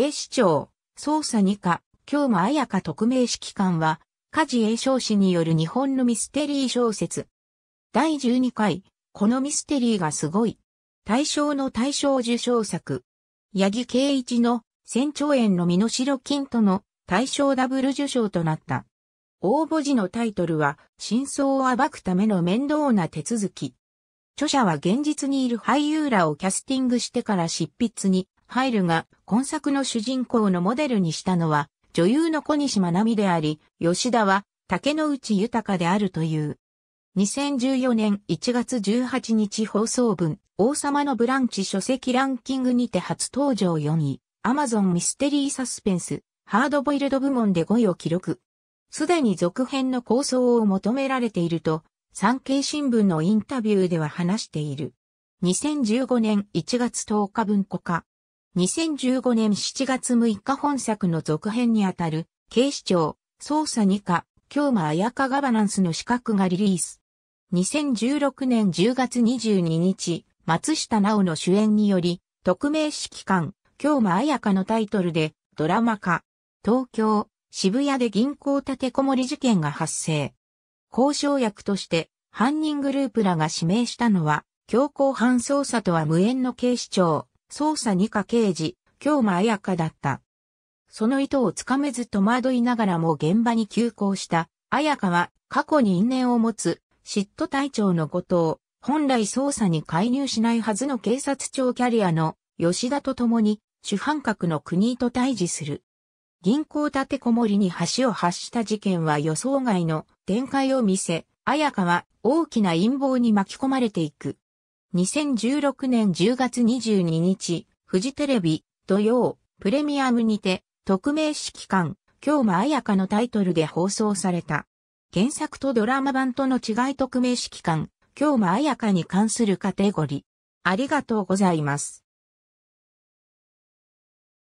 警視庁、捜査2課、京間彩香特命指揮官は、梶栄翔氏による日本のミステリー小説。第12回、このミステリーがすごい。大賞の大賞受賞作。八木圭一の、千兆円の身代金との大賞ダブル受賞となった。応募時のタイトルは、真相を暴くための面倒な手続き。著者は現実にいる俳優らをキャスティングしてから執筆にハイルが今作の主人公のモデルにしたのは女優の小西真奈美であり、吉田は竹野内豊であるという。2014年1月18日放送分、王様のブランチ書籍ランキングにて初登場4位、アマゾンミステリーサスペンス、ハードボイルド部門で5位を記録。すでに続編の構想を求められていると、産経新聞のインタビューでは話している。2015年1月10日分庫化、2015年7月6日本作の続編にあたる、警視庁、捜査2課、京間彩香ガバナンスの資格がリリース。2016年10月22日、松下奈緒の主演により、特命指揮官、京間彩香のタイトルで、ドラマ化。東京、渋谷で銀行立てこもり事件が発生。交渉役として、犯人グループらが指名したのは、強行犯捜査とは無縁の警視庁、捜査二課刑事、京間彩香だった。その意図をつかめず戸惑いながらも現場に急行した彩香は過去に因縁を持つ嫉妬隊長のことを本来捜査に介入しないはずの警察庁キャリアの吉田と共に主犯格の国と対峙する。銀行立てこもりに橋を発した事件は予想外の展開を見せ、彩香は大きな陰謀に巻き込まれていく。2016年10月22日、フジテレビ、土曜、プレミアムにて、特命指揮官、京間彩香のタイトルで放送された。原作とドラマ版との違い特命指揮官、京間彩香に関するカテゴリー。ありがとうございます。